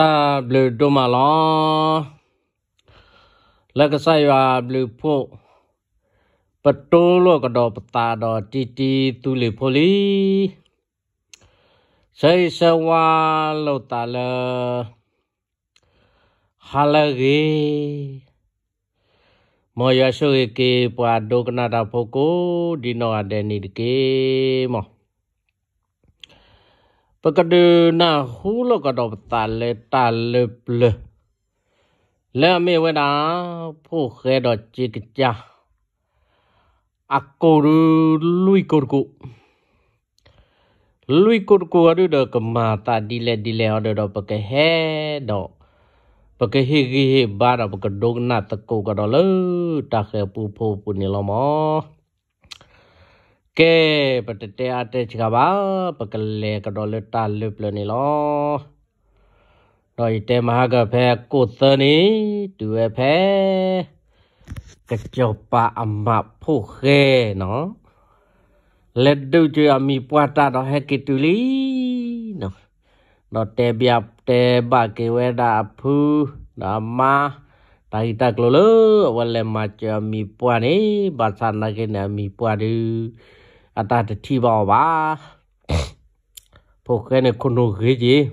တာဘလူးဒိုမာလောလက်ကဆရွာဘလူးဖို့ပတိုးလောကတော့ပတာတော့တီတီသူလီဖိုလီစေစဝါလောတာလဟာလရီမော်ယာရှုကေပွာဒိုကနာတာဖိုကိုဒီနောအဒဲနီတကေမောปกดูน่าหูลก็ดอกตาเลยตาเลบเลยแล้วไม่เวลาผู้เคยดอกจิตจ้าอักกูรูลุยกูกูลุยกูกูดูดอกมาตาดีเลดีเลเอาดอกปกเฮดอกปกเฮกีเฮบาดอกปกดงนดตะกูก็ดอกเลยตาเคยปูผูปูนี่ละมั้งကဲပတတဲအတဲချကပါပကလေကတော်လတာလပလနေလောတော့ဤတဲမဟာကဖဲကိုသနေတူရဖဲကကြောပါအမဖို့ခဲနော်လက်ဒုတ်ကြအမီပွားတာတော့ဟဲကတူလီနော်တော့တဲပြတဲဘကေဝဲတာဖူးနာမတိုင်တက်လို့လဝလဲမချမီပွားနေဘာသာနာကေနမီပွားဒူးအတာတတိပါပါပိုကဲနေခုနကြီးကြီး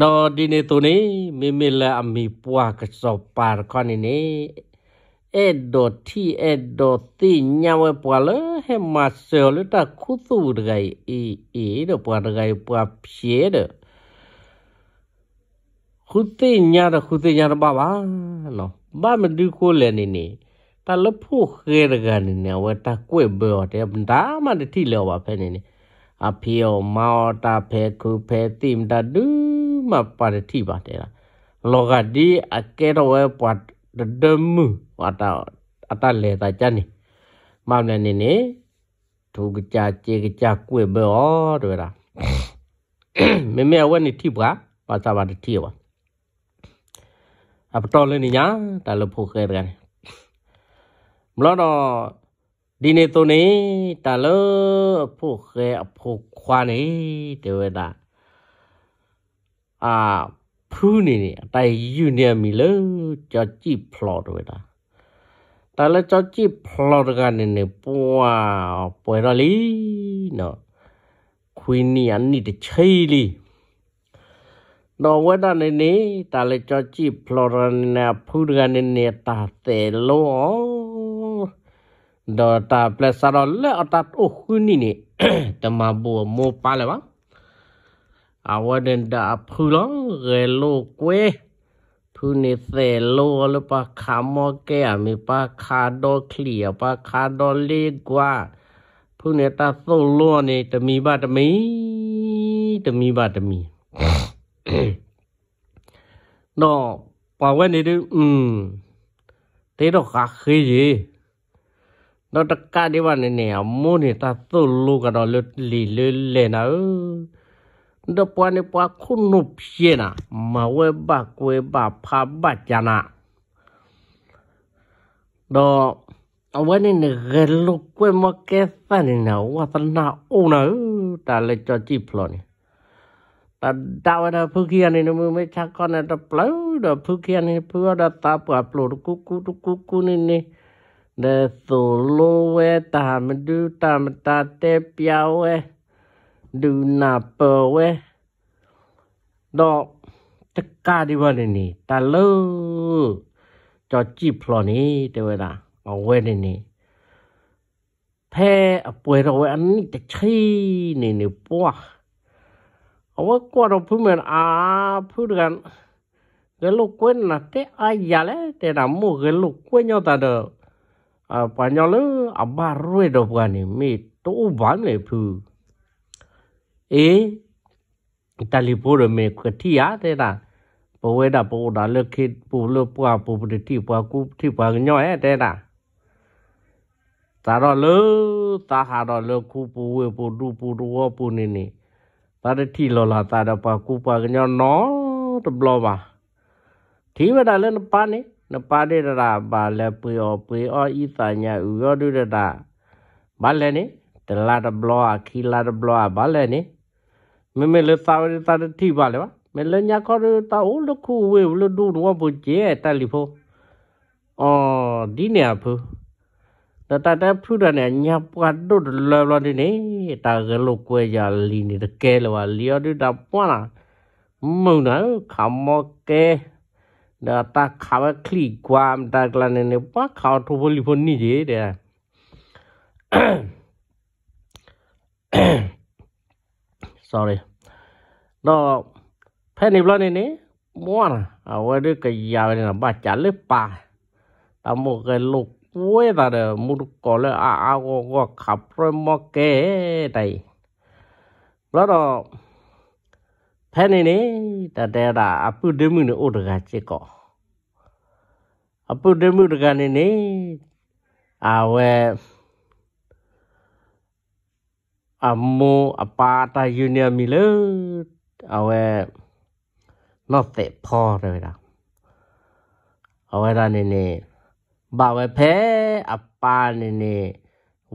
နော်ဒီနေသူနေမိမိလာအမီပွားကစောပါခနိနေအဲ့ဒေါ်တီအဲ့ဒေါ်တီညာဝဲပွားလေဟဲမဆယ်လတခုသူဒဂိုင်အီအီတော့ပွားဒဂိုင်ပွားဖြေတဲ့ခုသိညာတော့ခုသိညာတော့ပါပါနော်ဘာမဒီကိုလဲနေနေတာလဖို့ခဲရကနေနဝတာကွေဘော်တဲ့ဒါမှတတိလောပါဖဲနေနေအဖေယောမောတာဖဲခုဖဲတိမ်တဒူးမပါတတိပါတဲ့လားလောကဒီအကဲတော်ဝဲပတ်ဒမူဝတာအတလေတာကြနေမောင်နေနေနေဒုကကြကြေကကြကွေဘော်တွေ့လားမေမေဝဲနေတိပါပါသာပါတတိပါအပတော်လည်းနေညာတာလဖို့ခဲရကနေမလို့တော့ဒီနေ့တုန်နေတာလို့အဖို့ခဲအဖို့ခွာနေတေဝတာအာဖူးနေနေအတိုင်ယူနေမီလို့ကြောက်ကြည့်ဖလော်တေဝတာတာလည်းကြောက်ကြည့်ဖလော်တကနေနေပွာပွေတော့လီနော်ခွေးနီအနိတချေးလီတော့ဝက်တာနေနေတာလည်းကြောက်ကြည့်ဖလော်ရနေဖူးတကနေနေတာတယ်လို့ดอตาเปลสารเลอตัดโอ้คุนี่นี่ตมาบัวโมปาเลยวะอาวเดนดาพูลองเรโลกเวพูนี่เซโลหรือปะคามอแกมีปะคาดอเคลียปะคาดอเลกว่าพูนี่ตาโซโลนี่ตมีบาตมีตมีบาตมีดอปาวเวนี่ดูอืมเตดอกคาเคยเราตะกาดีว่าเนี่ยเนี่ยมูนี่ตาสู้ลูกกันเราลีเลยเลยนะเออเดปวนี่ปวคุณนุบเชนะมาเวบาเวบาพาบัจานะดอเอาไว้นี่เนี่ยเกลูกเวมาแกสันนี่นะวัสนาโอนะแต่เลยจะจีพลอนี่แต่ดาวนะผู้เขียนนี่มือไม่ชักก้อนนะแต่เปล่าเดาผู้เขียนนี่เพื่อดาตาป่าปลุกกุกุกุกุนี่นี่လေသူလိုဝဲတာမဒူတာမတာတဲပြဝဲဒူနာပဝဲတော့တကဒီဝနေနီတလို့ကြော်ကြည့်ဖလော်နေတဲဝဲတာအဝဲနေနီဖဲအပွဲတော်ဝဲအနိတချီနေနေပွားအဝကွာတော့ဖူးမန်အာဖူးကန်ဂလုကွဲ့နာတဲအာရလဲတဲတာမို့ဂလုကွဲ့ညောတာတော့အပညာလအဘရွေတော့ပကနေမေတူဘန်လေဖူအေတလီပိုရမေခတိရတဲ့တာပဝဲတာပိုဒါလခိပူလပွားပူပတိပွားကုတိပွားညော့ရဲ့တဲ့တာသာတော့လသာဟာတော့လခုပူဝေပူဒူပူဒူဝပူနေနေသာတတိလောလာသာတော့ပါကုပွားညော့နော်တဘလောပါဒီဝဒါလည်းပန်းနေနပါတိတရာပါလဲပွေော်ပွေော်ဤစာညာဥရောဒုရတာဘာလဲနိတလာတဘလောအခီလာတဘလောဘာလဲနိမမေလသာဝရတာတိပါလဲပါမလညာခေါ်တာအိုလခုဝေလဒူရောပုကျေတလီဖိုအော်ဒီနေဖူတတတဖူဒနဲ့ညာပတ်ဒုတ်လော်လော်ဒီနေတာကလောကွဲကြလီနေတကဲလောလီရဒူတာပွားလာမုံနာခမောကဲเดตาขาวคลีความตากลานเนี่ยว่าขาวทุบลิพนนี่เจ๊เดสอรี่ดอแพนิบลอนี่นี่ยมัวนะเอาไว้ด้วยกยาวเนี่ยบาดจันเลยป่าตามกันลูกเว้ยตาเดอมุดก่อนเลยอาอาก็ก็ขับรถมาเกไดแล้วดอแพนี่นี่ยแต่เดี๋ยวเราอปุดเดมึงเนี่ยโอดกาเจ๊ก่ออพูดเรื่องกันนี่น้เอาเออโมอปาตายูเนียมิเลอ์เอาเอนอตเตพอเลยนะเอาเอรานี่นี่บ่าวเอเพออปานี่นี่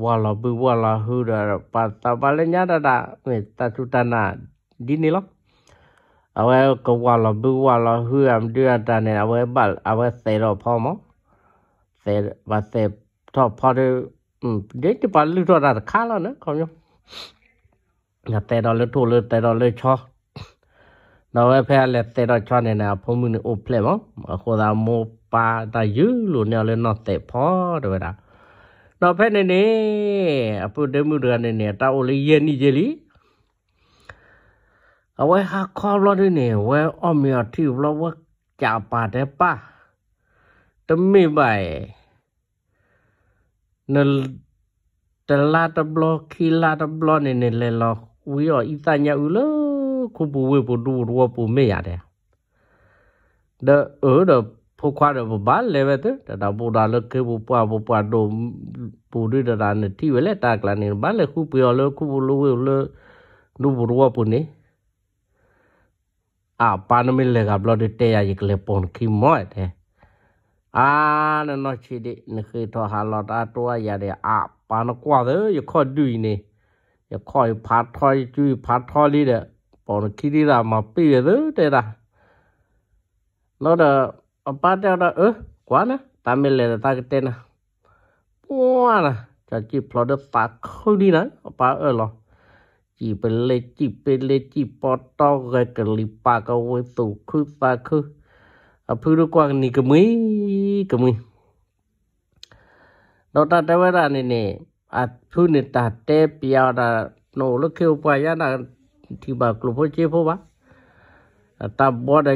ว่าเราบุว่าเราหูเราปัตตาบาลเนียดาดาเมตตาจุดานาดินี่ล่ะအဝဲကဝါလဘူဝါလဟူအမ်ဒူအတနဲ့အဝဲပါအဝဲစေတော့ဖောမစေဘာစေတော့ဖော်တယ်ဒိတ်ပါလူတော့တာခါလာနော်ခေါင်းရောငါတဲတော့လွတ်ထို့လွတ်တဲတော့လွတ်ချောနော်ဝဲဖဲလက်တဲတော့ချောနေနာဖုံးမှုနေအိုဖလက်မခေါ်တာမောပါတာယူလို့နေလဲနော်တဲဖော်တယ်ဗျာတော့ဖဲနေနေအပုတဲမှုတကနေနေတာအိုလေးရဲနေကြလီအဝဲဟာခေါ်လို့နေဝဲအော်မြော်တီလောဝကြာပါတယ်ပါတမိပိုင်နလတလာတဘလခီလာတဘလနေနေလေလောဝီရောဤတညာဦးလောခုပူဝေပူဒူရောပူမေရတယ်ဒါအော်ဒါဖခွာရဘဘာလေဝတ်တာဘူဒါလကေဘူပွားဘူပွားဒိုပူရီဒါနတီဝဲလက်တာကလနေဘာလေခုပြောလခုဘူလိုဝဲလနူဘူရောပူနေအာပါနမီလေကဘလော့ဒ်တေယာယကလေပွန်ခိမောတဲ့အာနနောချီဒီနခေထောဟာလော်တာတွာရတဲ့အာပါနကွာတဲ့ယခော့ဒူနေยคอยพัดทอยจุยพัดทอยลีเดปอนคิดีรามาปีเดเตระแล้วเดอปาเดอเออกว่านะตามเลเดตากเตนะปัวนะจะจีพลอดปากคืนดีนะปาเออหรอจีเป็นเลจีเป็นเลจีปอตอเกกลิปากเอาไว้สู่คือซาคืออพิรุกวางนี่ก็มีก็มีเราตัดได้เวลานี่ยเนี่ยอาพู้นนี่ตัดเตเปียวดาโนลูเขียวไปยานาที่บากลุ่มพ่อเจ้าพ่อวะตาบอด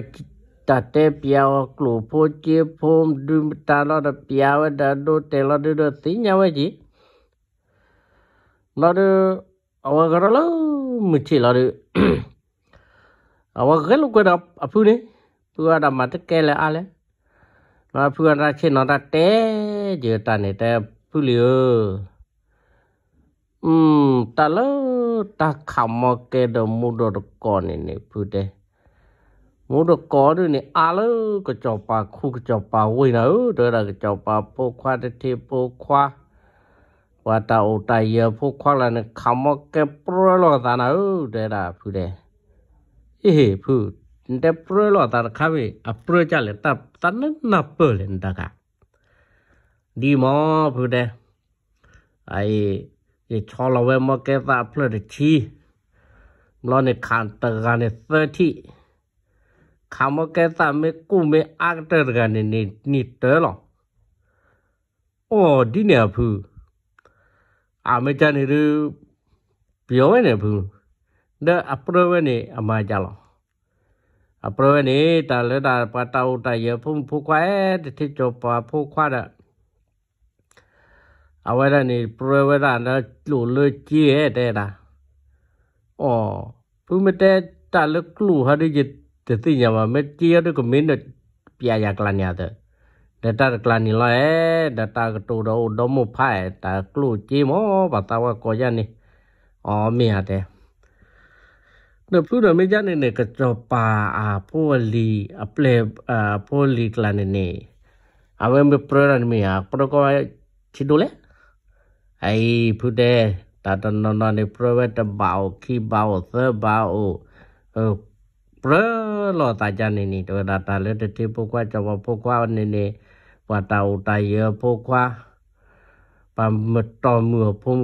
ตัดเตเปียวกลุ่มพ่อเจ้าพ่อดูตาเราเปียวดาดูเตเราดูสิี่าวะจีเราดูอาวะกระลมิชิลารอาวะเกลูกกระอะพูนี่พูดอะมาตงแกเลยอะเลมาพูดอะช่นนั้นเตเจตานี่แต่พูเลีอืมตะลอดตาขำมะเกดมุดดก่อนนี่นี่พูเดตมุดก่อนนี่อะลอก็จอปาคู่ก็จอปาวยนะเออเดตะกะจอปาโปควาเตเทโปควาว่าตาอุตายเยอพวกควักละเนี่ยคำว่าแกปลุกหลอดตาหนาเออเดดาผูดเลยเฮ้ยพูดเดปลุกหลอดตาข้าวิอ่ะปลุกจะเลยตาตาเนี่ยนับเปลือนตากะดีมั้งพูดเลยไอ้ยี่ชอลเวมแกตาเปลุกได้ทีเราเนี่ยขันตะกันเนี่ยเสถีคำว่าแกตาไม่กูไม่อักเตอร์กันเนี่ยนี่เตอหรอโอ้ดีเนี่ยพู้อาเมจันนี่รู้พี่เอาไว้เนี่ยพูดเด้ออัปเรเวนี่อามาจัลล์อัปเรเวนนี้ตาเลือดตาปะตาอตาเยอะพุ่มผู้ควายที่จบปะผู้ควายเอาไว้ได้านนี้ปรวยด้านน้นหลุดเลยเจี๊ยเด้นะอ๋อพูดไม่ได้ตาเลือดกลัวฮะดิจิตติยามาไม่เจี๊ยดูก็มินี่ดพี่อยากลันยาเด้อ data กลานี่ลเอต a t ก็ตัวดมุพายแต่กลูจีมอปตาวกยนี่อ๋อมีอะไรเน้พูดไม่ยันเนี่ยก็จปาอาพวลีอเพลอาพวลีกลานี่เนี่ยเอาไว้มีโปรแกรมมีอะเปรก็ชิดูเลยไอ้พูดเดตาตอนนอนในโปรเวตบาขี้บาเสือบาเออโปรหล่อตาจันนี่นี่ตัวตาตาเลือดที่พวกว่าจะว่าพวกว่านี่นี่ว่าเตาไตเออพวกควาปามาต่อมือพวก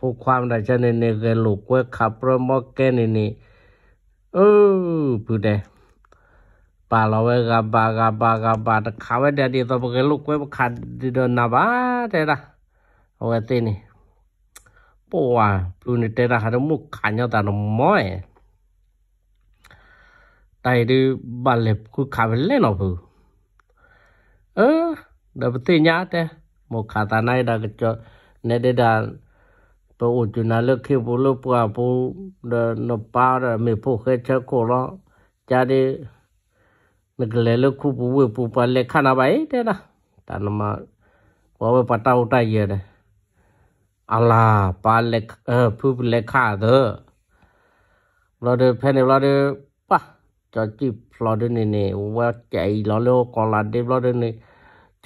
พวกความได้ชนในเกลูกว่ขับรถมอเกนี่นี่เออผู้เดชปาเราเวกับบากับบากับบาตะขาวเดียดีตัวเกลูกว่าขาดดินนับบาเจ้าเอเคตีนี่ปัวผูนี่เจ้าหาดมุกขันยอดานมอยไตดูบาลเล็บคืขาวเล่นอ่ะูเออเดี๋ตีญาเติมกขาตาในดากจะเนเดดาปอุจุนาเลือกคิวปุลุปกาปูเดนป้าเดมีผู้เคยเชโคลอจาดีนึกเลเลือกคู่ปูเวปูปเลขานาไปเดนะตานมาพอไปปัตตาอุตายเยอะอัลลาปาเลเออผู้เลขาเด้อเราเดแพนเราเดปะจอจีบเราเดนี่นี่ว่าใจเราเลือกกอลาเดเราเดนี่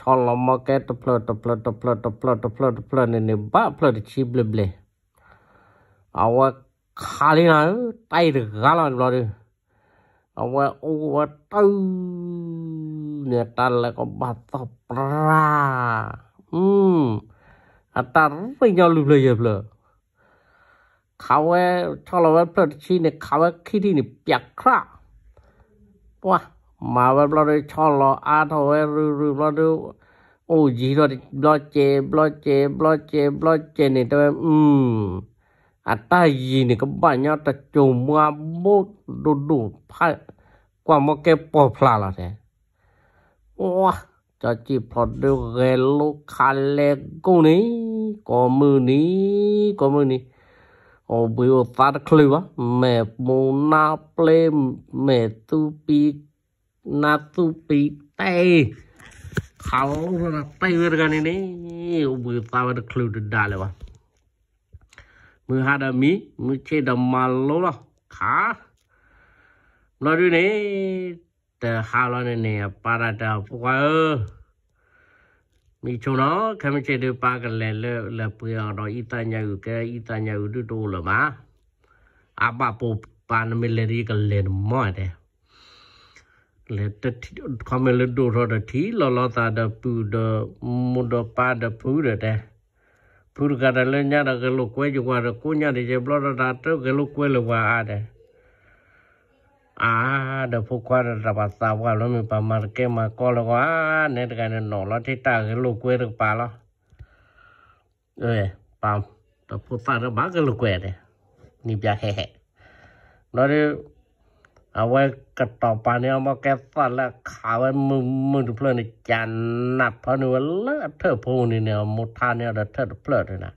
ชอลมาแกตเพลตเพลตเพลตเพลตเพลตเพลตเนี่ยบ้าเพลตชีบเล็บเลยเอาว่าขาลีนะไตหรือกาลันบลอดิเอาว่าโอ้ว่าตู้เนี่ยตันแล้วก็บาดตบปลาอืมอัตราไม่ยอมลู้เลยเยอเลเขาว่าชอลมาเพลตชีเนี่ยเขาว่าขี้ที่นี่เปียกคราว้ามาว่าเราได้ช่อรออาทอยรือรือเราดูโอ้ยีเราบลอเจบลอเจบลอเจบลอเจเนี่ยแต่อืมอัตายีเนี่ยก็บ้านยอดตะจมม่าบุดดูดูพายกว่ามาเก็บปอพลาละแท้ว้าจะจีพอดูเรลูกคาเลกูนี้ก็มือนี้ก็มือนี้โอ้บิวตาคลิวะแม่มูนาเปลมแม่ตูปี నా తుప్పి తే tay gần này đấy bữa tao đã khều được đà rồi mưa hà đà mí mưa chê đà mà lố lo khá nói đi này tờ hà lo này nè para đà qua ơ mi chỗ nó khi mình chê được ba cái lẻ lẻ là giờ đó ít ta nhau cái ít ta nhau đôi đồ là má à bà bố ba nó mới lấy cái lẻ nó mỏi đấy le ta thi khó mê lê đô rô đà thi lò lò ta đà bù đà mù đà pa đà bù đà đà bù đà đà lê nhá đà gà lô quê dù hòa đà cô nhá đà dè bò đà đà trâu gà lô quê lê hòa à đà à đà phô qua đà đà bà xa hòa lô mì bà mà kê mà cô lô hòa nè đà gà nè nổ lò thê tà gà lô quê đà bà lò ơi bà đà phô xa đà bà gà lô quê đà nì bà hè hè nói เอาไว้กระต่อปานนี้เอามาแก้ฟันแล้วขาไว้มือมือเพลินจันนับพนุวเลือเธอพูนี่เนี่ยมุทาเนี่ยเดือดเธอเพลิดเลยนะ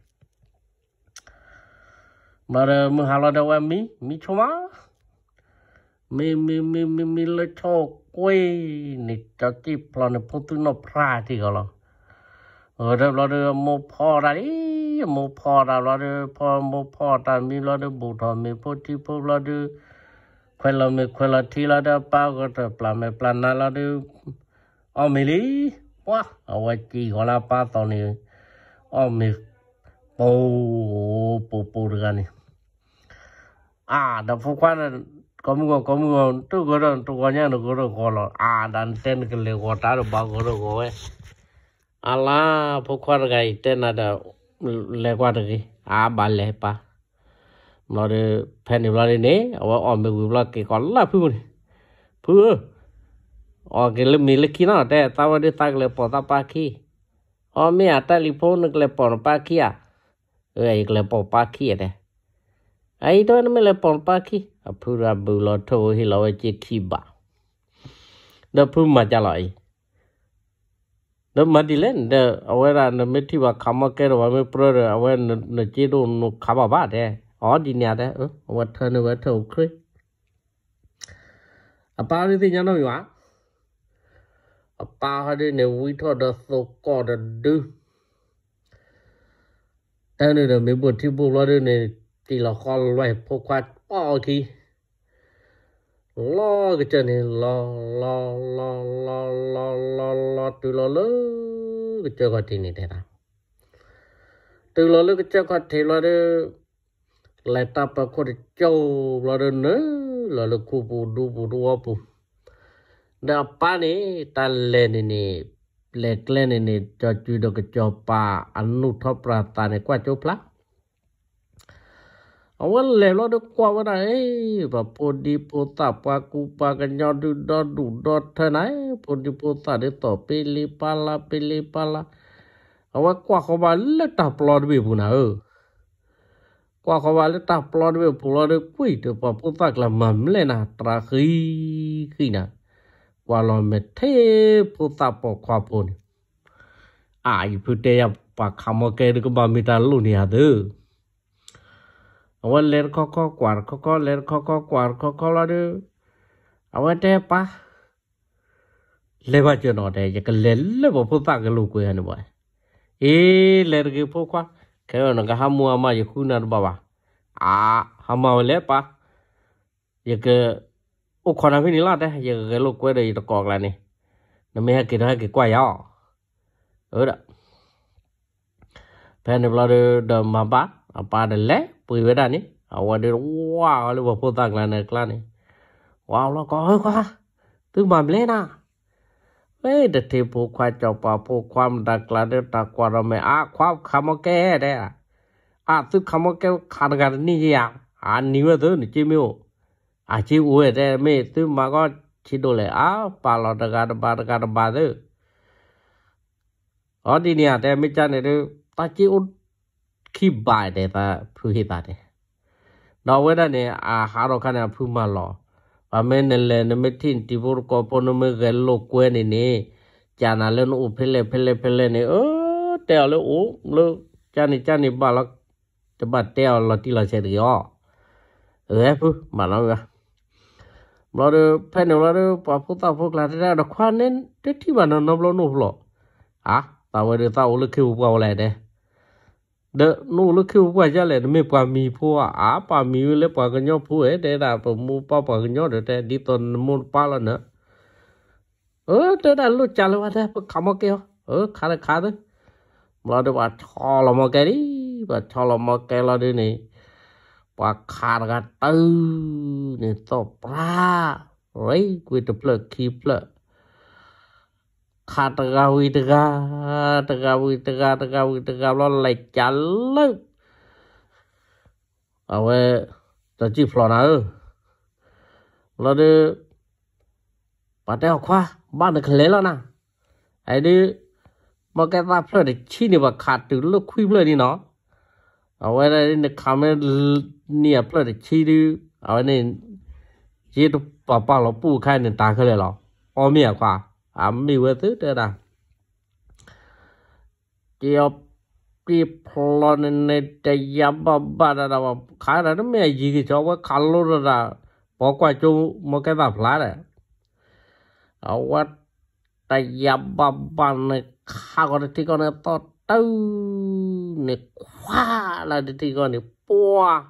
มาเรมือหาเราเดวมีมีชัวมีมีมีมีมีเลยโชคกุ้ยนี่จะจีบเราเนี่ยพุทธนพราที่เขาหราเออเราเรือโมพอได้โมพอเราเรือพอโมพอแต่มีเราเรือบุตรมีพุทธิพุทธเราเรือควเราไม่ควเราที่เราได้เป้าก็จะปลาไม่ปลานาเราดูเอาม่ลีว้าเอาไว้จีของเราป้าตอนนี้เอาไม่ปูปูปูเรือนี่อ่าเด็กฟกวันก็มึงก็มึงก็ตัวก็รอนตัวก็เนี่ยก็รอนก็รอนอ่าดันเต้นกันเลยก็ตาบ้าก็รอนก็เว้ยอาล่ะพวกวันไงเต้นอะไรเล็กว่าเด็อ่าบาลเลยป้านอร์เพนิบลาเนี่ยเอาออมไปกูบลาเกี่ยวกับลาพูนพูออเกลมีเล็กน้อแต่ตาวันนี้ตากเล็บปอดปากีออไม่อาตาลิโพนึกล็บปอนปากีอ่ะเออเล็บปอดปากีเนี่ยไอ้ตอนนี้เล็บปอนปากีพูดราบุลาทัวฮิลาวจิคีบะเดี๋ยวพูดมาจะลอยเดี๋ยวมาดิเล่นเดี๋ยวเอาไว้ร้านเดาไม่ที่ว่าขามาเกลว่าไม่เปลือยเอาไว้เนื้อเจี๊ยดูนุขาบ้าบ้าเนี่ยอ๋อ ดีเนี่ยเด้อวัดเธอเนี่ยวัดเธอโอเคอะป้าดิสิยังน้องอย่อ่อะป้าฮะดิเนี่ยวิทอดะสกอดะดู้แต่เนี่ยเราไม่บุตรที่บุกเราดเนี่ยตีเราคอลไวผูกควดป้าที่ล้อก็จะเนี่ยล้อล้อล้อล้อล้อล้อล้อตีเรอเลยก็จะก็ตีนี่เด้อตีเราเลยก็จะกั็ที่ลราเด้อลตาปกคนเจ้าเราเนื้อเราคูปูดูปูดวปูเด็ป่านี้ตาเลนนี่เล็กเลนนี่จะจุดกจอป่าอนุทบประตานกว่าจบละเอาว่าเลวเราด้วยว่าไงแบบปดีปุตตะปากูปากันยอดดอดดูดอดเท่านั้นปดีปุตตะได้ต่อไปลีปาลาไปลีปลาเอาว่ากว่าเขามาเล็ดตาปลอดบีบุนะเออกว่าเขาว่าเลือกตั้งปลอดเวลปลอดเวลกุ้ยเดี๋ยวพอพูดสักละมันเลยนะตราคีคีนะกว่าเราไม่เทพูดสักปอกความปนอ่าอีพูดเดียบปากคำว่าแกก็บามีตาลุนี่ฮะเด้อวันเล่นข้อข้อกวาดข้อข้อเล่นข้อข้อกวาดข้อข้อละเด้อเอาไว้เด้ปะเลยว่าจะนอนได้จะกันเล่นเลยบอกพูดสักกันลูกกูฮันี่บยเอ๊เล่นกี่พวกวามขาหนกงห้ามัวมาอยู่คู่นั้นบ่าวอาห้ามเอาเล็บปะอย่าเกออุคนานพีนี่รอดได้อย่ากอลูกกล้วยได้ตะกอกเลยนี่นั่นไม่ให้กินให้กินก้วยอ่ะเออเละแผ่นเราเดินมาปะาปลาเดินเล็บปุยเว้ได้นี่เอาวันเดียวว้าวเลยว่าพูดต่างแล้วเนยกล้านี่ว้าวแล้วก็เฮ้ยว้ตึ้งมาเล่นนะไม่ได้ที่ผู้ควายเจ้าป่าผู้ความดักลาเดตะกว่าเราไม่อาความขมแก่ได้อาสุขมแก่ขาดกันนี่อย่างอันนี้ว่าตัวนีจิมิวอาชีอวยได้ไม่ตุวมาก็ชิดเลยอาปาลอดกันบาดกันบาดเอออดีเนี่ยแต่ไม่จันเด้ตาจิอุดขี้บายแด้ตาผู้หิตาเนี่ยเราเว้นเนี่ยอาหาเราขนาดผู้มาหล่อพามนเลยนีไม่ทิ้งทีรุษก็พนมเงินลูกเวนี่นนี่จานาเลนอุเพลเพลเพลเนี่เออเตียวเลยอุเลยจานี่จานี่บาลักจะบาดเตียวเราที่เราเสียดีอ๋อเออปุ๊บมาแล้วกันเราเดูเพนเราเดูพอพูดต่อพูดกลางที่ได้ดอกควันเน้นที่มันนอนนอนหลับหลับอ่ะตาวันเดียวตาอุลคิวเบ่าเลยเนี่ยเดนูลูกคือว่าจะเลยไม่ปามีพวกอาปามีเลยปากันยอพูวเดดาผมมูปาปากันยอเดแต่ดีตอนมูปาละเนอะเออเดี๋ยวดาลูกจัลว่าเดปคำว่าเกี่ยวเออขาดขาดเลยมาเดี๋ยวว่าชอบลมาแกดิว่าชอบลมาแกเราดินี่ปาขาดกันตื้อเนี่ยตบปลาไรกูจะเปลือกขี้เปลือกขาดตะกาวิตะกาตะกาวิตะกาตะกาวิตะกาแล้วไลยจัลเลยเอาไว้จะจีบหลอนะเออล้เดือปัดได้ออกคว้าบ้านเด็กเล่นแล้วนะไอ้เดือมาแกตาเพลเดชี้นี่ว่าขาดถึงลูกคุยเพล่ดนี่เนาะเอาไว้ได้เนี่ยคำเนี่ยเพลเดชี้ดูเอาไว้เนี่ยจีตุปะปาเราปู้ใครเนี่ยตาเขาเลยหรออ๋อเมียกว่า ám thứ đó đó plon ba അമ്പിവത്തിട്ടേടാ khá là nó mẹ gì thì cho cái khăn luôn rồi bỏ qua chỗ một cái tạp lá này ở qua tay ya ba ba này khá có thì con này to tư này khoa là thì con này bua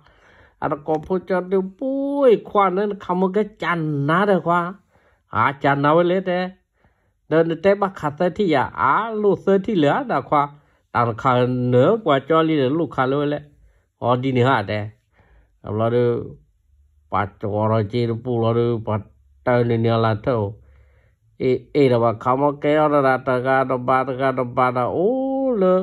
à nó có phụ cho điều bui khoa nên không có cái chăn ná được khoa à chăn nào với lấy thế เดินเตะบักขัดเตที่อยาอาลูเซที่เหลือดาควาต่างขาเหนือกว่าจอลีเดลูกขาเลยแหละออดีนี่ฮะแต่เราดูปัจจุบันจีนปูเราดูปัจจุบันนี่ละเท่าเอเอเระว่าคำว่าแก่ระดัตะการดบาตะการดบาตะโอ้เลย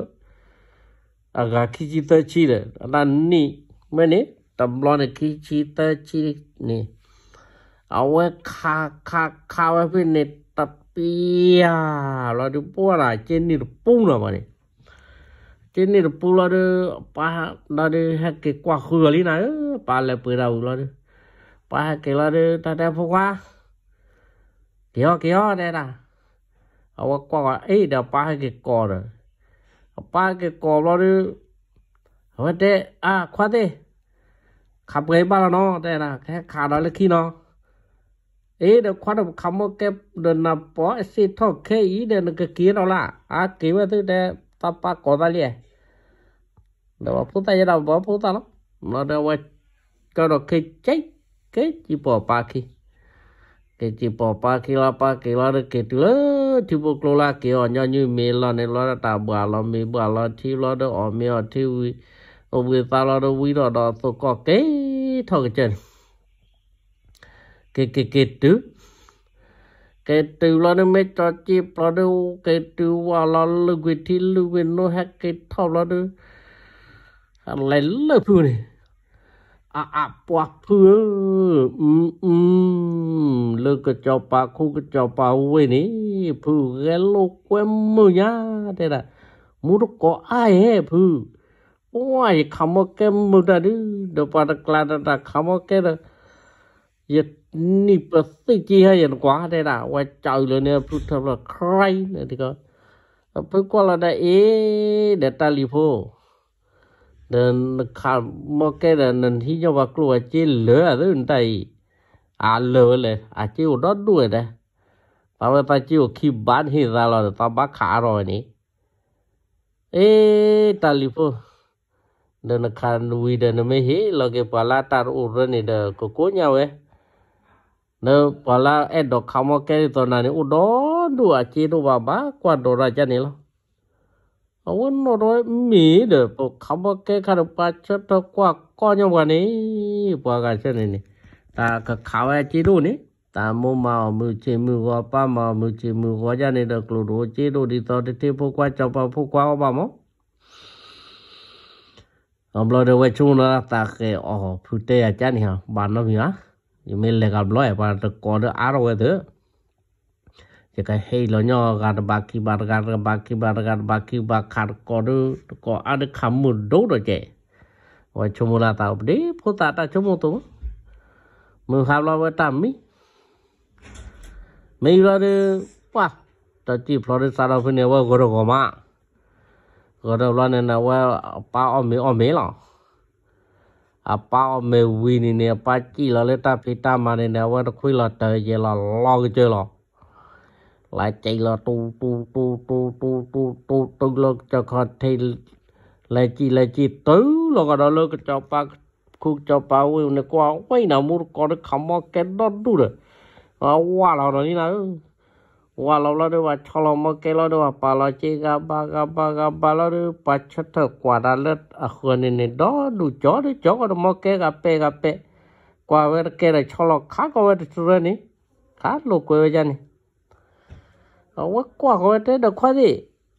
อากาคิจิตชีเลยนั่นนี่ไม่เนี่ยตำรวจคิจิตชีนี่เอาไว้คาคาคาไว้เพี่เนี่ย pia lo du po la chen ni pu la ma ni chen ni pu la de pa la de ha ke kwa khu li na eh, pa le pu đầu lo de pa ha ke la de ta da phu qua kia kia đây nè ở qua qua ấy đã pa ha ke ko rồi pa ke ko lo de ở đây à khoa thế khắp cái ba nó đây là cái khá đó là khi nó ý để khoa đồng không có cái đơn nào bỏ xí thọ khe ý để cái kia đó là à kia mà tôi để ta pa có ta liền đó phụ ta giờ đâu bỏ phụ ta lắm nó đâu vậy cái đó khi chết cái chỉ bỏ pa khi cái chỉ bỏ pa khi là pa khi là được cái lỡ chỉ bỏ lô là kia ở nhau như mì là này là ta bữa là mì bữa là thì là đó ở mì ở thì ông người ta là đó vui đó đó tôi có cái thôi cái chân กเกเกตเกตลนี่ยไม่จอดจีบปลาดเกตว่าเราลลกทิลกวนฮเกทอลนอะไรล่พูนี่อ่ะปวกพืออืมลกก็จอปาคูก็จอปาวนี่พืแกลูกแมือยาเดี๋ยมุดก็อายพืโอ้ยคำว่าแกมือด้ดูดูปากกลาดาดาคำว่าแกยนี่เปสิจีให้ยันกว่าได้ละว่าจเลยเนี่ยพุูดทเละใครเนี่ยที่ก็พูดก็เราได้เอเดตาลีโพเดินขาม่แก่เดินนั่นที่จะว่ากลัวจีเหลือด้วยนี่อ่าเหลือเลยอาจิวดด้วยนะตอนเวลาจิวขี่บ้านเห็เราตอนบ้าขาลอยนี่ เอตาลีโพเดินขานวีเดินไม่เห็นเราเก็บปลาตาอุรนี่เด็กก็โกงยาวเอ nếu bà la ăn đồ không có cái tờ này u đó đùa à chi đùa bà bá quan đồ ra chân này lo ông nó nói mỹ được bộ không có cái khăn bà cho nó qua co nhau vậy này qua cái cho này này, ta cái khảo ai chi đùa nè ta mua mao mua chi mua gò ba mao mua chi mua gò chân này được lù đồ chi đùa đi tờ đi tiếp phu qua cho bà phu qua bà mốc ông lo được về chung à nó ta cái ồ phụ tê chân chán hả bạn nó hả mille gal bloe par de kode ar we de je ka hei lo nyo gar baki bar baki bar gar baki bakar kode ko ada khamu do do je wa chumula ta de phota ta chumu tu mu khab lo we de wah ta ti flore sa ra wa goro goma goro lo nena wa pa omi omi lo อาเมวินเนี่ยปัจีเราเลตาพิตามาเนี่ยว่าคุยเราเจอเยลอกเจอรอลาจีเราตูตูตูตูตูตูตูตูลกจะคอทีลาจีลาจีตูลเราก็เลิกจะปักคุกจะปาวิวเนี่ยกว่าไม่นามุรกอนขมอแกนดูเลยว่าเราเนี่นะว่าเราเราด้วยว่าชลมเกลเราด้วยว่าปาลาเจกาบากาบากาบาเราด้วยปัจฉัตกว่าดาเลือดอควนนี่ดอดูจอดูจอก็มเกกาเปกาเปกว่าเวรเกลชลข้าก็เวรสุรนี่ข้าลูกเวรจันนี่เอาว่ากว่าก็เวรเด็กขวาดิ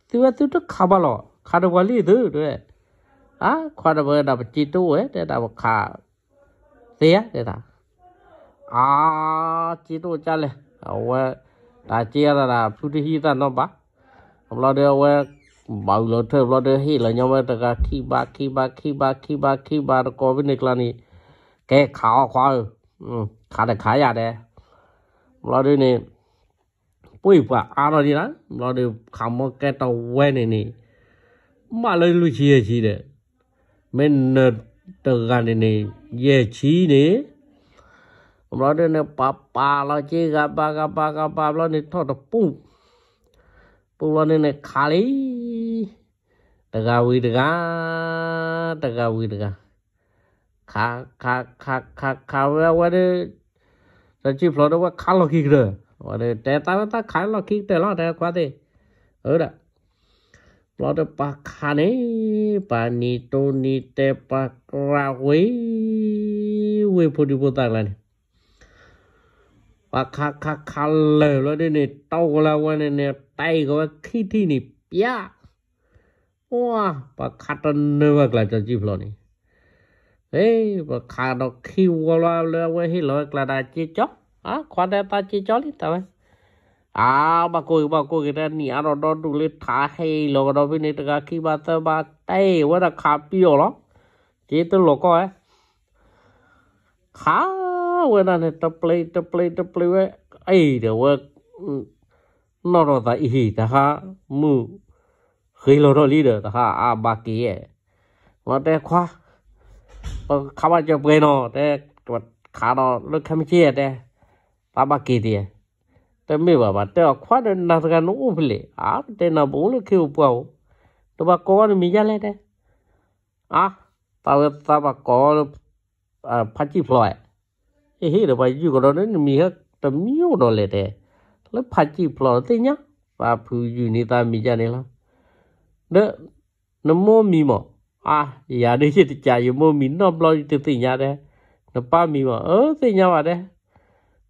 ตัวตัวต้องขับลอขับวาลีดื้อด้วยอ่ะขวาดเวรดับจิตตัวเอ๊ะเด็กดับขาเสียเด็กดับอ่าจิตตัวจ้าเลยเอาว่าตาเจียระดาพุทธิหิตาเนาะปะเราเดียวเว้ยบ่าวเราเธอเราเดียวเฮเราเนี่ยเว้ยตะกาขี้บาขี้บาขี้บาขี้บาขี้บาตะกอวินิกลานี่แกขาวควายอืมขาแต่ขายาแดเราเดียวนี่ปุ้ยปะอาเราดีนะเราเดียวคำว่าแกตะเว้ยนี่นี่มาเลยลุยชี้ชี้เด้เม่นเนตะกันนี่นี่เย่ชี้นี่เราเดินเนี่ยปาปาเราจีกับปากับปากับปาเราเนี่ยทอดปุ้งปุ้งเราเนี่ยขาลีตะกาวีตะกาตะกาวีตะกาขาขาขาขาขาเวลวันนีเราจีพลอดว่าขาเราคิกเลยอวาเนี่ยแต่ตาตาขาเราคิกแต่เราแต่กว่าเด้อเออละเราอดปาคานี่ปานีโตนีเตปากราเวเวพูดีพูดต่างเลยว่าคาคาคาเลยแล้วเนี่ยเต้าแล้วว่าเนี่ยไตก็ว่าขี้ที่นี่เปียว้าปะคาตันเนื้อกลายจะจีบเรานี่เฮ้ยปะคาดอกขี้วัวเราเลยว่าให้เรากลายได้จีจ๊อกอ่ะควาได้ตาจีจ๊อกนี่ตาไ่าอ้าวบากุยบากุยกยนนี่อ่ะเราโดนดูเลยท้าให้เราก็โดน่ปนี่ตะกี้บาตบาไตว่าราคาเปียวหรอจีตุลก็เอ้ขาาวันนั้นตะเพลย์ตะเพลย์ตะเพลย์เว้ยไอเดียวว่านอร์ดาอีฮีนะฮะมือเคยลโรลี่เดอร์นะฮะอาบากีเอ๋มาแต่คว้าข้าวจะไปนอแต่ตรวจขาดราเลิกขมิ้นเชียแต่ตาบากีเดียแต่ไม่ว่าแต่คว้าเดินนักการนู้นไปเลยอาแต่นับบุญเลยเขียวปูตัวบากโก้กมีเยอะเลยแต่อาตาตาบากโก้พัชชีพลอยเฮ้ยเดี๋ยวไปยูกรอนนี่มีแค่ตมิวนอเลยเด้แล้วพักจีพลอเตีงยะป้าผู้อยู่นี่ตามมีจานี่ละเด้อน้ำมันมีหมออ่ะอยากได้ยินจ่ายอยู่มอนมีน้ำปลอยติดติงยเด้อล้วป้ามีหมอเออติงยะวะเด้อ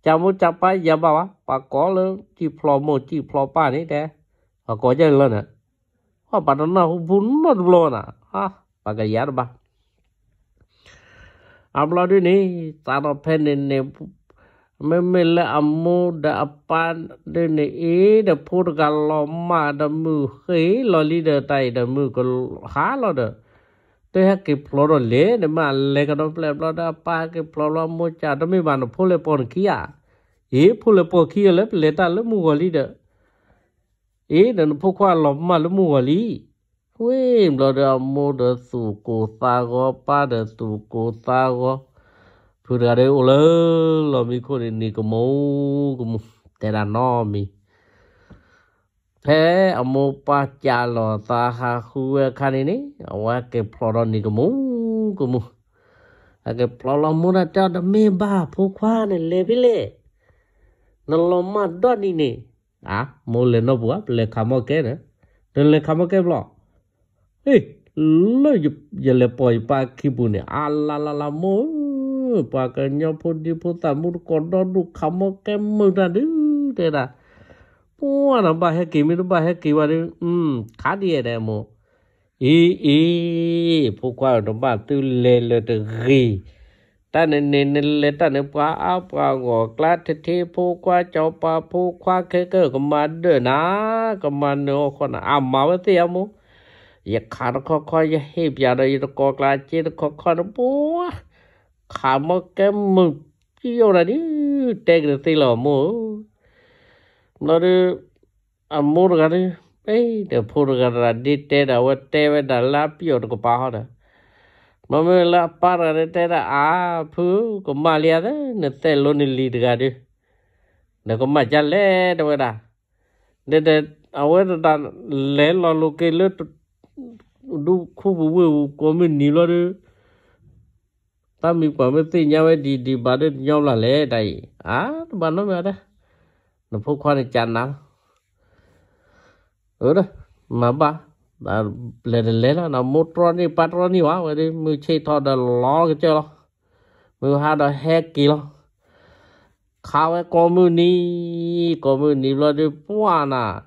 จบมอจับไปยาบ้าวะป้าก้อนเลยจีพลอโมจีพลอป้านี่เด้อป้าก้อใจเล่นอ่ะว่าป้านน่ะหุ่นน่ะดุร้อน่ะฮะป้าก็ยาบ้า Amladini tarapenin ne memele amu da apan de ne e da pur galoma da mu khi lo li da tai da mu ko ha lo da te ha ke ploro le ne ma le ka do ple lo da pa ke ploro mo cha da mi ban phule pon kia e phule po kia le le ta le mu go li da e da no phukwa lo ma le mu go li วิมเราเดาโมเดสูโกซาโกป้าเดสูโกซาโกพูดอะไรอาเลยเรามีคนนี้ก็มูก็มูแต่ละน้อมีเพอามป้าจาลอตาหาคู่คันนี้เอาไว้เก็บพลอรนี้ก็มูก็มูอาเก็บพลอรมูนะเจ้าดำเมีบ้าผู้คว้าเนี่ยเลยพีเลนั่นลมมาดอนนี่นี่อ่ะโมเลนอบัวเลยขามอเกนะเดินเลขามอเกบล่เฮ้ลยยเลปอยปาคิบุเนอาลลาลาลาโมอปากันยอพอดีพอตามุดกอดดูคำแกมมือนะดื้อเด้อนะปัวนะบาเฮกีมีนบาเฮกีวันนอืมขาดีเด้อมอออีอีพวกว่าตัวบ้าตัวเลเลอกีตอเนี้นี่เลตอเนี้ปลาอาปลาหัวกลาทีพวคว่าเจ้าปลาพวกว่าเคเกอร์ก็มาเดินนะ ก็มาเนาะคนอ่ะมาวันที่อ่มู้ยาขาดข้อข้อยาเฮียบยาเลยตะกอกลาเจตะกอข้อนบัวขามแกมึงยี่อะไรนี่เตกเดตีหล่อมูแล้วดูอมูรกันนี่เอ้ยเดี๋ยวพูดกันระดิเตะเ่าเตะไปดัลลาพี่อดก็ป้าฮะาะมันเวลาป้ากันเตะอาผู้ก็มาเลียดะเนี่ยเตะลุนิลีดกันดิเนี่ยก็มาจัลเล่ด้วยนะเด็ดเอาไว้ตอนเล่นลอลูกเกลือด đu khu bù bù có mình ní lo đứ ta mình quả mới tin nhau ấy đi đi bà đến nhau là lẽ đây à bà nó mẹ đấy nó phô khoa này chán lắm ở đó mà ba là lẽ lẽ là nó một tròn đi ba tròn đi quá vậy đi mới chơi thọ đã lo cái chơi lo mới ha đã he kỳ lo khao ấy có mưu ni có mưu ni lo đi bua nà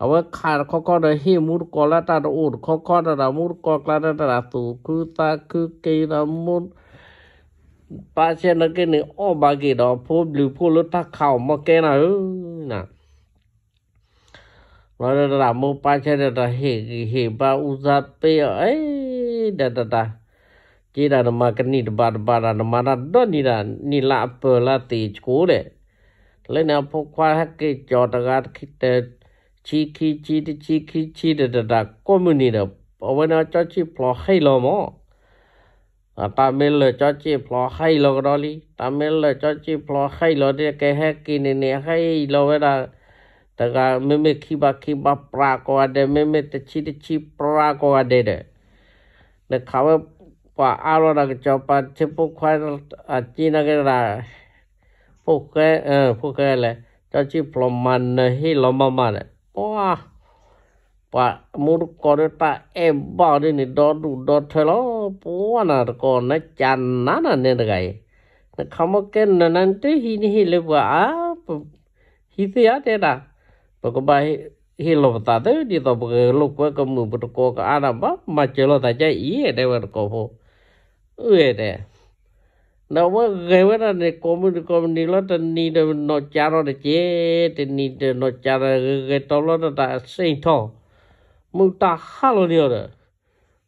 เอาว่าขาดข้อข้อใดีห้มุดก่อละตาดอุดข้อข้อใดละมุดก่อกลาดละสูคือตาคือกีลามุดป้าเช่นนั้นก็เนี่ยอ้อบางกีดอกพูดหรือพูดลดถ้าเข้ามาแก่น่ะเออน่ะเราได้ระมุดป้าเช่นนั้ได้เห็นเห็นป้าอุจจาร์ไปเออเด็ดเด็ดจีนันมาเกันนี่ดบาร์บาร์นมาดอนี่นะนี่ลาเปล่าตีชูเลยเลเนี่ยพวกควายให้กกจจอดกัดคิดเตชีคีชีดชีคีชีดดดก็มือนี่เดเอาไว้นาจ้าชีพลอให้เราหมอตาเมลเลยจ้าชีพลอให้เราก็ดอลีตาเมลเลยจ้าชีพลอให้เราเดีแกให้กินเนี่ยให้เราเวลาแต่ก็ไม่ไม่คิดบาคิดบาปรากว่เดไม่ไม่แต่ชีดชีปรากว่เดเดเนี่เขาว่าอารมณ์ก็จะปัจจุบันควายอาจีนักรพวกแกเออพวกแกเลยจ้าชีพลอมันเนี่ยให้เรามามาเนี่ย Wah. Pak murkone tak ebal ini dodu dotelo puana ko na chanana ne gai. Na khamaken nanante hini hile ba a hiti ya te da. Pakabai hilo ta te di to ba lo ko ka mu bu ko ka ara ba ma chelo ta ja i e de ko ho. Ue de. นาว่าเกว่าเนี่ยกมกมนี่ล้ตนี่ดนจารเจตนี่ดนจารเกตลอดตสิทอมึงตาฮัลโลเดี่ย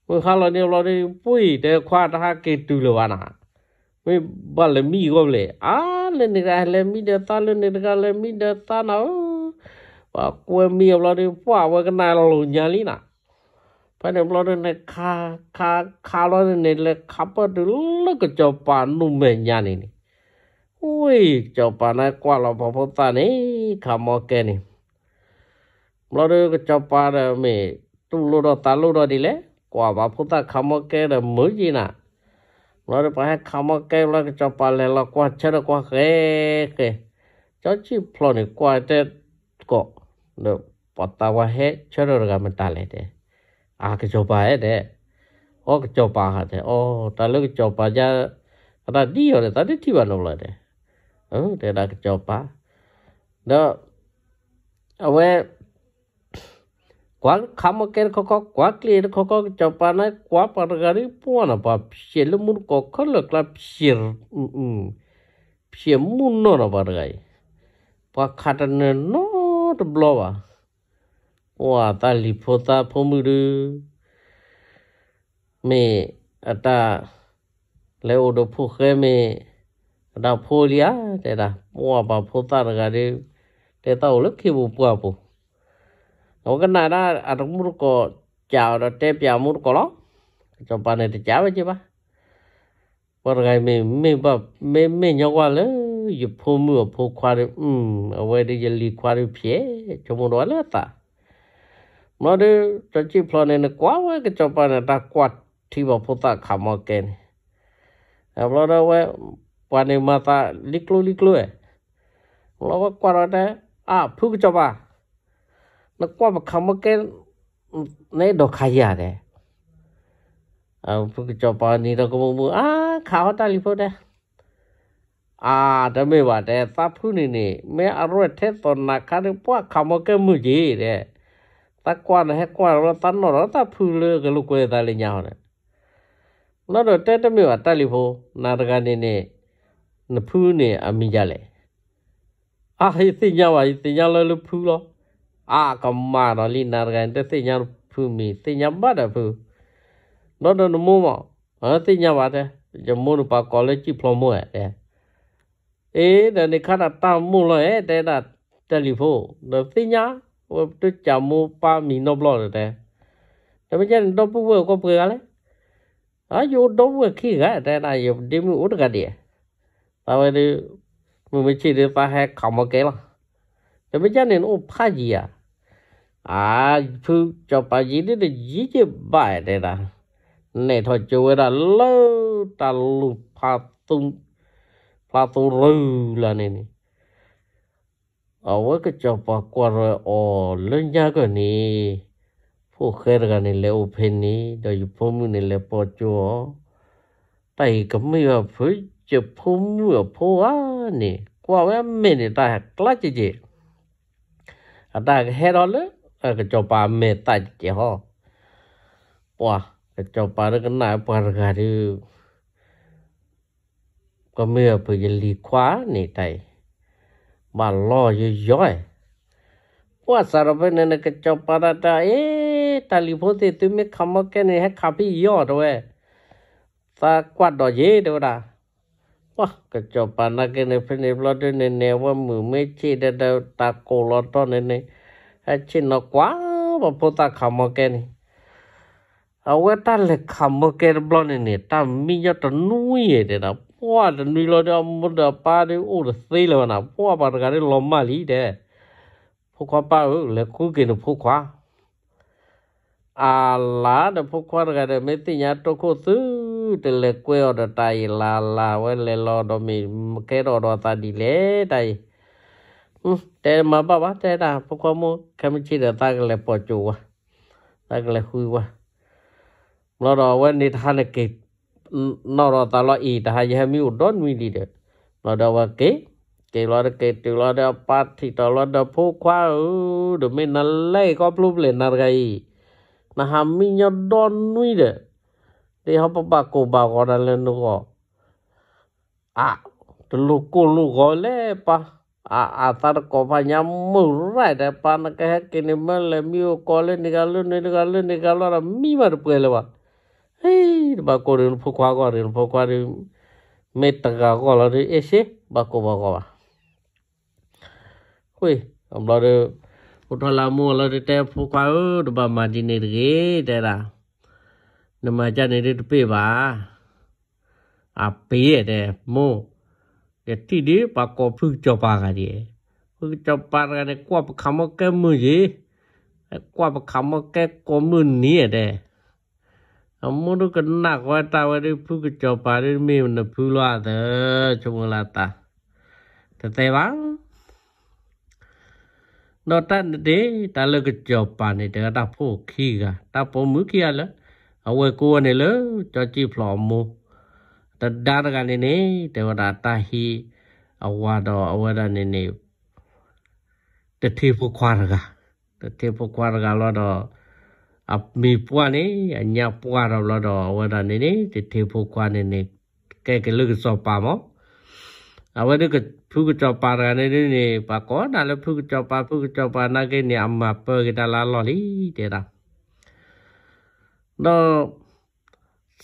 เมึงฮัลโหลเนี่ยเราได้ปุ้ยเดี๋ยควาท้าเกิดตุเลยวะนะไม่บัลเลมีก็เลยอ้าเลนี่กาเลมีเดตาเลนี่กาเลมีเดตานอะว่ากูมีเราได้ปว่ากันนายรหลุนยาลีนะ phải làm lo đến này kha kha khá lo đến này là khắp bao được lúc cái cho bà nu mẹ nhà này ui cho bà này qua là bà phụ ta này khá mò kê này lo đến cái cho bà này mẹ tu lô đó ta lô đó đi lẽ qua bà phụ ta khá mò kê là mới gì nè lo đến phải khá mò kê là cái cho bà này là qua chơi là qua kê kê cho chị phlo này qua để có được bắt tao hết chơi rồi gặp mình ta lại đấy Ah kecoba eh deh. Oh kecoba hati. Oh lalu kecoba aja kata dia deh tadi tiba nolak deh. Oh dia dah kecoba. Do awe kwa kamu ker koko kwa clear koko kecoba na kuang paragari puan apa psel mur koko lekla psir psir munor apa Pa Pak no neno terbelawa. ว่าตาลิพตาพมือดือเมอัตาเลวดพูเคเมดาพูลีาแต่ดาว่าปาโพตาระกนเดแต่เต่าลึกขี้บุปผาปูเอาก็นนาดาอัตมุรก็จาวดาเตปยามุรก็ล้อจอปานเดจาวจีบะวปะไงเมเมบะเมเมยกว่าเลยอยู่พมือพูควาดอืมเอาไว้ได้ยลีควาดเพียชมนวเละตามาดูจะจีพลอนในกว่าเว้ก็จะไปในตากวัดที่บอพุทธขามอเกนแล้วเราเว้ปานิมาตาลิกลุลิกลุเอเราว่ากว่าเราได้อ่ะพูกจะไปนักว่าบอขามอเกนในดอกขยาเนี่ยเอาพูกจะไปนี่เราก็มองมืออ่าขาวตาลิพอเด้อาแต่ไม่ว่าแต่ทราบผู้นี่นี่ไม่อร่อยเทศตอนนักขันพวกขามอเกนมือจีเนี่ย takwa na he kwa ro tan no ro ta phu le ga lu ko ta le nya ho na no do te te mi wa ta li pho na da ga ni ne na phu ne a mi ja le a he ti nya wa ti nya lo lu phu lo a ka ma ro li na da ga te ti nya phu mi ti nya ba da phu no do no mo ma a ti nya wa de je mo no pa ko le chi pho mo ya de e da ni kha da ta mo lo e de da တယ်လီဖုန်းသိညာ我都讲么把米弄不了的，他们讲都不会过不了嘞，啊有都不会去个，但那有你们我这个的，他们的我们去的把还搞么给了，他们讲的我怕 gì 呀，啊就就把你的的一斤买的啦，那他就为了老大路怕东怕东路了呢。อาวก็จะปากว่าอ๋อเล่นยากกวนี้พวกเคยกันในเลวเพนนี้โดยพมือในเลปอจัวแต่ก็ไม่ว่าพื่จะพมือพวานี่กว่าว่าไม่ได้ตายกล้าจรจงอาตาก็เฮรอเลยก็จะปาเมตตาเจ้าปะก็จะปาเรื่องนายปาเรื่องก็ไม่ว่าพื่จะลีคว้าในไตบาลอยย่อยว่าสารพันนกจัปาราตาเอ๊ตาลิโพเตตุเมฆมกแกนี่ให้ขับพี่ยอดเวยตากวาดดอยเย่ดีวละว่ากจบปานาเกเนฟินิบลอดเนเนว่ามือไม่ชีเดเดตาโกลอตอนเนเนให้ชินกว่าบ่พตาขมกแกนี่เอาไว้ตั้งเลย็กขมกแกบลอเนเนตั้งมียอดนุ้ยเดี๋ยวพวกนี้เราจะมุดเดป้าดูอุ้งสี่เลยวนะพวาปาร์การันลมมาลีเด้พวกป้าเลย็กกินพวกอาลาเดี๋พวกกันไม่ติดยาตัวคู่ซื้อเล็กเวอดตายลาลาเว้เลเราดมีเครอดตาดีเลยตายแต่มาบ้าบ้าแต่ละพวกมึงแค่ไม่ชิดตากันเลยปอจูวะตากันเลยคุยวะเราดอวันนี้ทานเก็บ talo i ta ya mi udon mi di de lo da wa ke ke lo da ke ti lo da pa ti ta lo da pu kwa u de me na le ko plu ple na ga i na ha mi nyo don mi de ti ha pa ba ko ba ko da le nu ko a de lu ko lu ko le pa atar kopanya lu ni ga lu ni ga lo ra mi ma de pu le wa hei ba ko rin phu kwa ko rin phu kwa rin me ta ga ko la ri ese ba ko ba ko ba hui am la ri utha la mu la ri te phu kwa u du ba ma đi ne ri te ra na ma ja ne ri pe à a pe de mu để ti đi bà cô phu cho ba ga đi phu cho ba ga ne kwa pa kham ke mu ji kwa pa kham ke ko mu ni de အမှုတို့ကနာခွာတာဝရီဖုကကြောပါရီမီနဖူလာတဲ့ချမလာတာတသေးပါတော့တန်တဲ့တလကကြောပါနေတဲ့တာဖို့ခီကတပေါ်မူခီရလအဝဲကိုနေလကြောကြည့်ဖလော်မူတဒါရကနေနေတဲ့ဝတာတာဟီအဝါတော့အဝဲရနေနေတထေဖို့ခွာရကတထေဖို့ခွာရကလောတော့အမီပွားနေအညာပွားတော့လို့တော့ဝဒနေနေတေထေဖို့ကွာနေနေကဲကလူကစောပါမောအဝဒကဖုကချောပါရနေနေနေပါကောနာလဖုကချောပါဖုကချောပါနာကေနေအမပေကတလာလော်လီတေတာတော့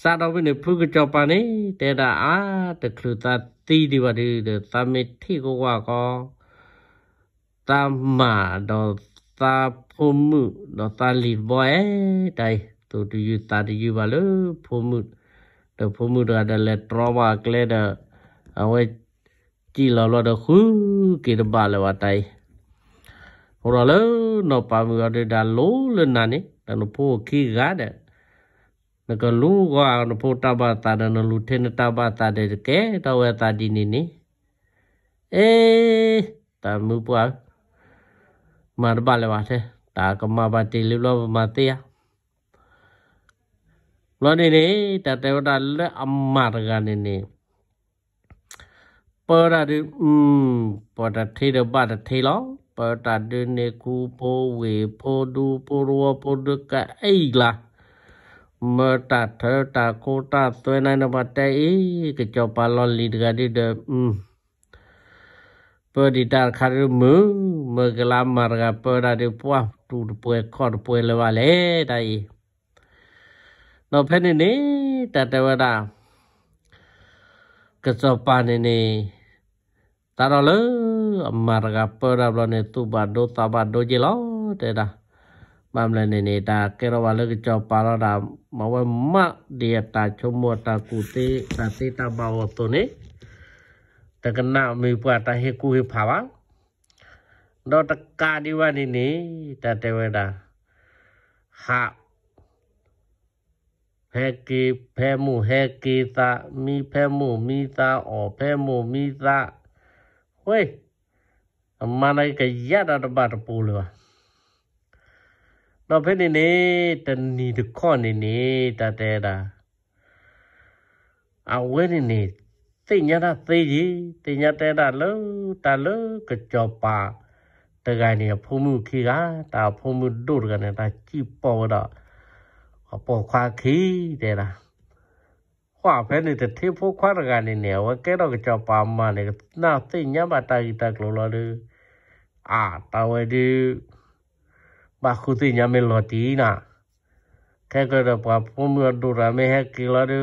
စာတော်ဝင်ဖုကချောပါနေတေတာအာတခလူတာတီဒီပါဒီသမေထေကောကောတမ္မာတော့ตาพมุดอตาลีบอยไดตัวดูยูตาดูยูบาลูพมุดเดพมุดอะไรเลตรอมาเกลเดเอาไว้จีเราเราเดคูกินบาลวะไตเราเลนอปามือเดดาลูเลนานี่แต่นพูขี้กาเดนกลูก็อานพูตาบาตาเดนลูเทนตาบาตาเดเกตาวตาดินี่นี่เอ๊ตามือปวามาบาเลวะเทตากมาบาติลิลบมาเตียลอนี่นี่แต่เทวดาละอมาตกันนี่นี่ปราดิอืมปราเทเดบาเทลอปราดิเนคูโพเวโพดูโพรัวโพดุกะไอละမတာထတာကိုတာသွဲနိုင်တော့တဲကကြောပါလောလီတကတိတဲ့อืมပဒီတာခါရမမဂလာမာရကပရာဒီပွားတူပွဲခေါ်ပွဲလဝလေတိုင်နော်ဖဲနေနေတတဝဒကစောပါနေနေတာတော့လေအမာရကပရာဘလနေတူဘာဒိုတာဘာဒိုဂျီလောတဲ့တာမမလနေနေတာကေရဝါလကကြောပါရတာမဝဲမဒီတာချုံမတာကူတေတာတေတာဘာဝတုန်နေแต่ก็น่ามีปัดตาเฮกูเฮผาวะดอตกาดีวันนี้นี่ตาเทวดาหาเฮกีเพมูเฮกีตามีเพมูมีตาอ๋อเพมูมีตาเฮ้ยมาในกยัดอดบาดปูเลยวะดอาเป็นนี่ตนี่ทุกคนนี่ตาเท่ดาเอาเว้นนี่ตีญยตาตีจีตีญาเตดาเลตาลลกจอปาตกเนี่ยพมูขี้กาตาพมูดูดกันเนี่ยตาจีปอดอปอควาขี้เดนะวาเพนี่แต่ที่พวกควาตกันเนี่ยเนี่ยว่าแกเรากจอปามาเนี่ยน่าตีญาบาตาอีตากลัวเลย à t า o ấy đi bà khu tì น h à m ม n h lo tí nà c ก i c á ป đó พู phụ ด ư a đồ ra mấy hai kilo đi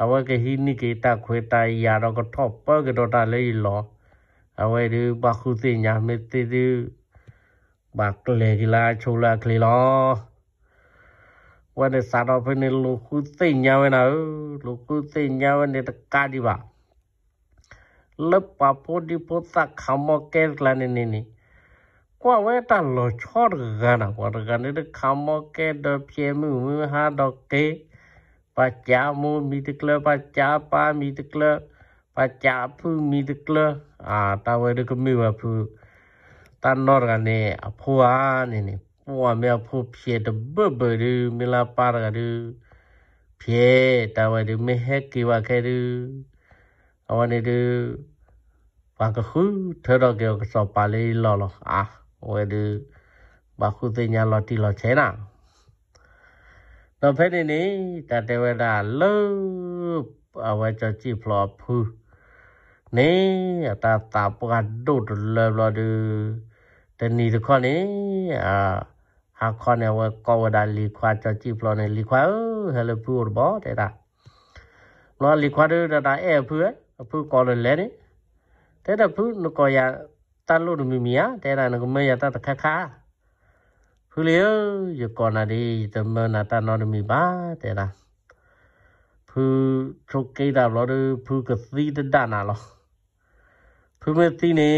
awa ke hini ke ta khwe ta ya ro ko thop pa ke do ta le lo awa ri ba khu ti nya me ti ti ba to le ki la chu la kli lo wa ne sa do pe ne lu khu ti nya we na lu khu ti nya we ne ta ka di ba le pa po di po ta kha mo ke la ne ne ne กว่าเวตาหลอชอดกันนะกว่ากันนี่ขามอเกดเพียมือมือหาดอกเกปัจจามูมีตะเกลปัจจาปามีตะเกลปัจจาพูมีตะเกลอ่าตาเวรก็มีว่าพูตานนอร์กันเนี่ยพูอานี่นี่พูอาเมียพูเพียดเบบเบดูมีลาปาร์กันดูเพียตาเวรไม่เฮกกี่ว่าแค่ดูเอาวันนี้ดูบาก็คือเธอเราเกี่ยวกับสอบปาลีหล่อหรออ่ะเวดูบาคุเตียนยาลอตีหล่อใช่นะတော့ဖဲနေနေတတဝဒလောအဝဲချချိဖလောဖူနေအတာတာပကဒုတ်လောလောဒူတနီတခေါနေအာဟာခေါနေဝဲကောဝဒလီခွာချချိဖလောနေလီခွာဟဲလပူဘောတဲ့တာလောလီခွာဒူတာအဲဖူအဖူကောလလဲနေတဲ့တာဖူနကောရတန်လို့မီမီယာတဲ့တာနကမေရတာတခခါခုလေယကောနာဒီသမနာတနောမီပါတဲ့လားဖူထုတ်ကိတာဘလို့ဖူကသီတဒနာလောဖူမသိနေ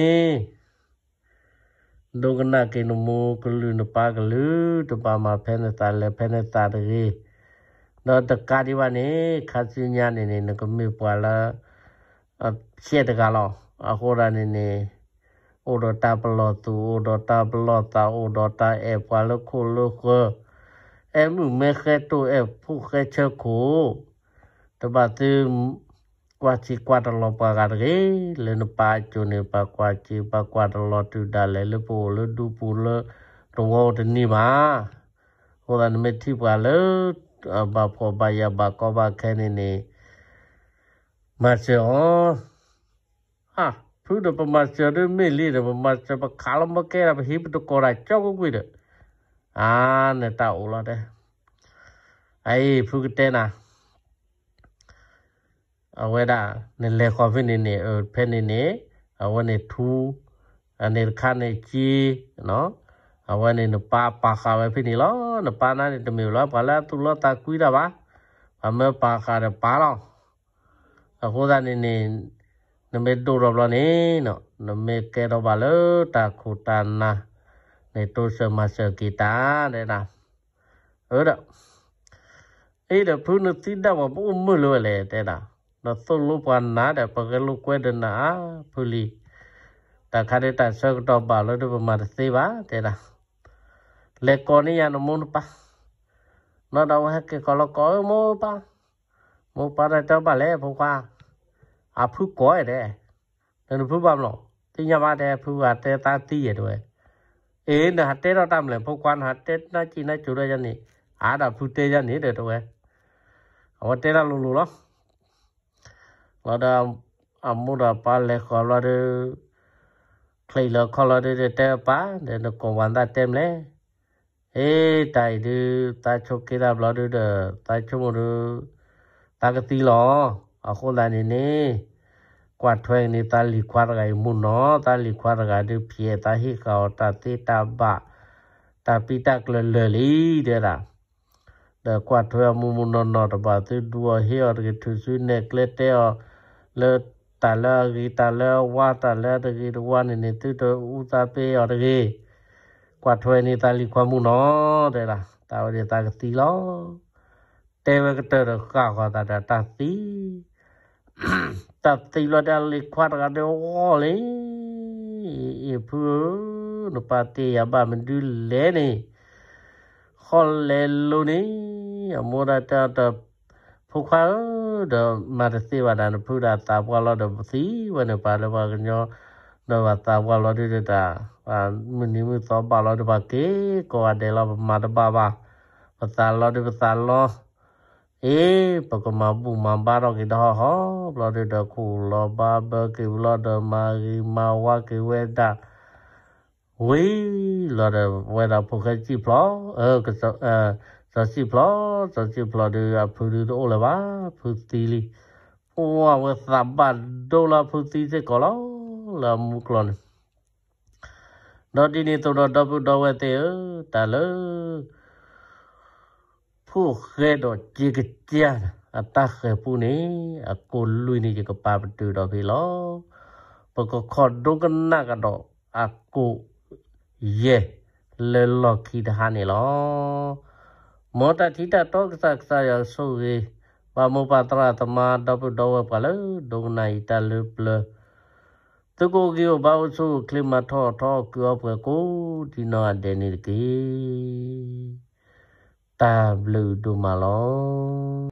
ဒုကနာကေနမောကလုနပါကလုတပါမဖဲနေတာလေဖဲနေတာတကြီးတော့တကာဒီဝနေခါစညာနေနေကမေပွာလာအဖြစ်တကလောအဟောရာနေနေอุดตาปลอตูอุดตาปลอตาอุดตาเอปาลคุลุกเอมือไม่เคยตัวเอผู้เคยเชคูตบะตืมกวาจิกวาดลอปากันเรเลนปาจูเนปากวาจิปากวาดลอตูดาเลลปูลดูปูลตรงอดนี่มาโหลันเมทิปาเลบาพอบายาบากอบาแค่นี้นี่มาเจอฮะ fruit of master me lead of master pa kalam ke ra hip to kora chok ku de a ne ta ola de ai fruit te na a we da ne le ko vin ni ne pe ni ne a we ne thu a ne kha ne chi no a we ne pa pa kha we phi ni lo ne pa na ne de mi lo pa la tu lo ta ku da ba a me pa kha de pa lo a ko da ne ne nó mê đu rộp lo ní nó nó mê kê đô bà lỡ ta khu ta nà này tôi sợ mà sợ kỳ ta để làm ở đó ấy là phụ nữ tin đâu mà bố mưa lừa lệ để nào nó tôi lúc quan ná để bà cái lúc quên được ná phụ lì ta khai để ta sợ đô bà lỡ được mà tì bá để nào lệ con ấy à, nó muốn pa nó đâu hết cái con nó có mua pa mua pa ra cho bà lẽ phụ khoa အဖုကောရတယ်နန်ဖုပါမလို့တင်ရမတဲ့ဖုကတဲသားတီးရတော့အေးနာတဲတော့တမ်းလဲပုတ်ကွမ်းဟာတဲနာချိနာချိုရရနေအားတာဖုတဲရနေတယ်တော့ဟောတဲလာလို့လို့လားလာတာအမှုတာပါလဲခေါ်လာတယ်ခလေခေါ်လာတယ်တဲပါတဲ့ကောဝန်တာတဲမလဲအေးတိုင်တူတာချုပ်ကေတာဘလော့တူတာချုပ်မတူတာကတိလောအခုလာနေနေကွာထွေနေတလီခွာရိုင်မုနောတလီခွာရိုင်ဒီပြေတဟိကောတတိတဘတပိတကလလလီတဲ့လားဒါကွာထွေမုမုနောနောတဘသူဒူဟေရကသူစုနေကလက်တဲလေတလရီတလဝါတလတရီဝါနေနေသူတို့ဥသပေရရီကွာထွေနေတလီခွာမုနောတဲ့လားတာဝရတာကတိလောတေဝကတရကာကတာတာတိตับตีลอดาลิควาดกันเดโอเลยอีพูนปาติยาบามันดูเลนี่คอลเลลูนี่อโมราตาตาพวกเขาเดมาติวาดานพูดาตาบวลอดสีวันปาลวากันยอดวาตาบวลอดดตาอ่ามันนี่มือสอบาลอดบาเกก็ว่าเดลอมาดบาบาภาษาลอดภาษาลอเอปกมาบุมาบารอกิดอฮอบลอเดดคูลอบาเบกิบลอเดมาริมาวากิเวดาဝေးလာတဲ့ဝဲတာပုခက်ကြည့်ဖလားအဲကစားအဲစစီဖလားစစီဖလားဒီအဖူဒီတော့လာပါဖူတီလီဟိုဝဲသဘတ်ဒေါ်လာဖူတီစကောလာလာမူကလန်ဒေါ်ဒီနေတော့တော့တော့ဝဲတဲ့တာလားผู้เคยดอจิกเจียอัตาเคยผู้นี้อกูลุยนี่จะกปาปตูดอพี่ลอปกขอดกันนักดออากูเยเลลอคิดหานี่ลอมอตาทิตาตอกสักสายสุเวบามุปาตราตมาดอปดอวะปะลอดงนายตาลือเปลตะโกกิโอบาวสุคลิมาทอทอกือเปกูดีนอเดนิกีတာဘလူးဒူမာလော